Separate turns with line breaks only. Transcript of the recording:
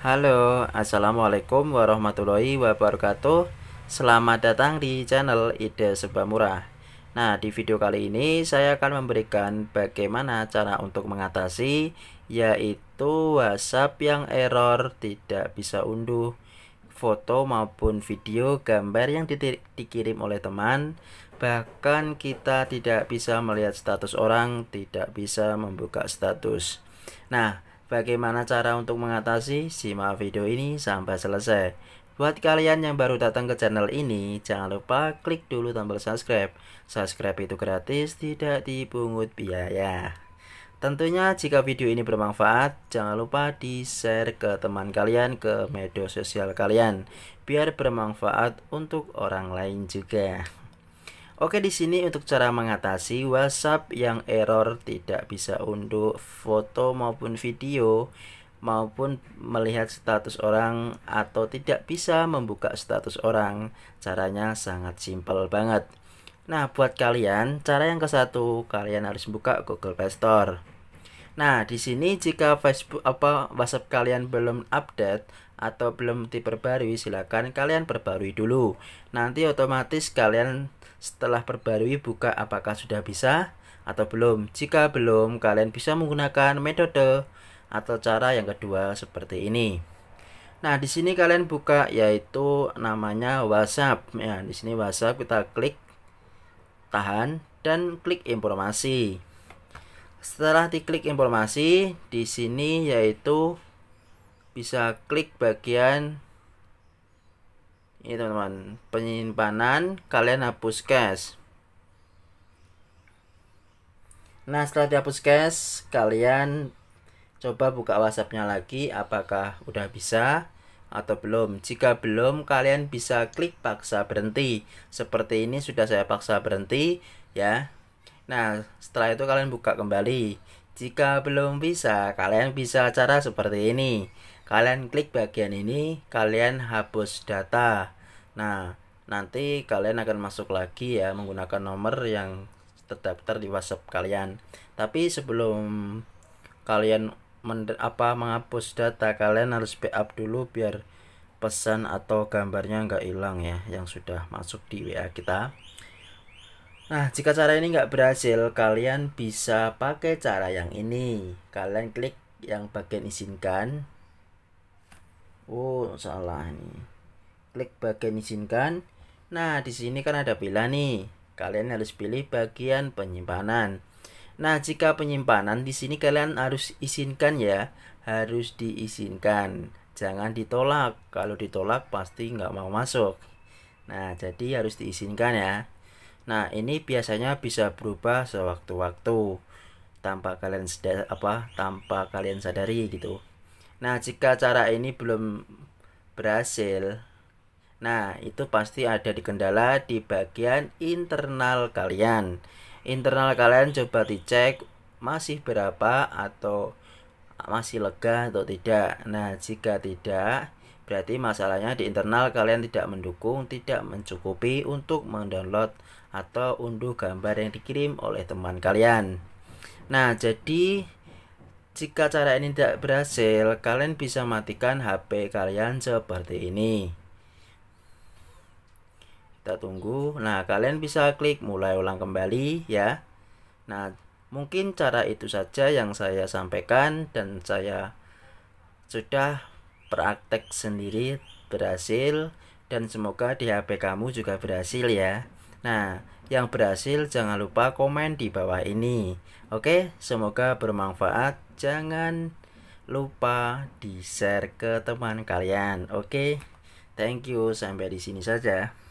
Halo, Assalamualaikum warahmatullahi wabarakatuh Selamat datang di channel Ide Sebab Murah Nah, di video kali ini saya akan memberikan bagaimana cara untuk mengatasi Yaitu WhatsApp yang error tidak bisa unduh foto maupun video gambar yang dikirim oleh teman bahkan kita tidak bisa melihat status orang tidak bisa membuka status nah bagaimana cara untuk mengatasi simak video ini sampai selesai buat kalian yang baru datang ke channel ini jangan lupa klik dulu tombol subscribe subscribe itu gratis tidak dipungut biaya Tentunya jika video ini bermanfaat, jangan lupa di-share ke teman kalian ke media sosial kalian biar bermanfaat untuk orang lain juga. Oke di sini untuk cara mengatasi WhatsApp yang error tidak bisa unduh foto maupun video maupun melihat status orang atau tidak bisa membuka status orang. Caranya sangat simpel banget. Nah, buat kalian, cara yang ke satu, kalian harus buka Google Play Store. Nah, di sini jika Facebook apa WhatsApp kalian belum update atau belum diperbarui, silakan kalian perbarui dulu. Nanti otomatis kalian setelah perbarui buka apakah sudah bisa atau belum. Jika belum, kalian bisa menggunakan metode atau cara yang kedua seperti ini. Nah, di sini kalian buka yaitu namanya WhatsApp. Ya, di sini WhatsApp kita klik tahan dan klik informasi. Setelah diklik informasi, di sini yaitu bisa klik bagian ini teman-teman, penyimpanan kalian hapus cache. Nah, setelah dihapus cache, kalian coba buka WhatsAppnya lagi apakah udah bisa atau belum. Jika belum, kalian bisa klik paksa berhenti. Seperti ini sudah saya paksa berhenti ya. Nah, setelah itu kalian buka kembali. Jika belum bisa, kalian bisa cara seperti ini. Kalian klik bagian ini, kalian hapus data. Nah, nanti kalian akan masuk lagi ya menggunakan nomor yang terdaftar di WhatsApp kalian. Tapi sebelum kalian men apa menghapus data, kalian harus backup dulu biar pesan atau gambarnya nggak hilang ya yang sudah masuk di WA kita. Nah, jika cara ini nggak berhasil, kalian bisa pakai cara yang ini. Kalian klik yang bagian izinkan. Oh, salah nih. Klik bagian izinkan. Nah, di sini kan ada pilihan nih. Kalian harus pilih bagian penyimpanan. Nah, jika penyimpanan di sini kalian harus izinkan ya, harus diizinkan. Jangan ditolak. Kalau ditolak pasti nggak mau masuk. Nah, jadi harus diizinkan ya. Nah, ini biasanya bisa berubah sewaktu-waktu tanpa kalian sadar apa tanpa kalian sadari gitu. Nah, jika cara ini belum berhasil, nah itu pasti ada di kendala di bagian internal kalian. Internal kalian coba dicek masih berapa atau masih lega atau tidak. Nah, jika tidak, berarti masalahnya di internal kalian tidak mendukung, tidak mencukupi untuk mendownload atau unduh gambar yang dikirim oleh teman kalian. Nah, jadi jika cara ini tidak berhasil, kalian bisa matikan HP kalian seperti ini. Kita tunggu. Nah, kalian bisa klik mulai ulang kembali ya. Nah, mungkin cara itu saja yang saya sampaikan dan saya sudah praktek sendiri berhasil dan semoga di HP kamu juga berhasil ya. Nah, yang berhasil jangan lupa komen di bawah ini. Oke, semoga bermanfaat. Jangan lupa di-share ke teman kalian. Oke. Thank you sampai di sini saja.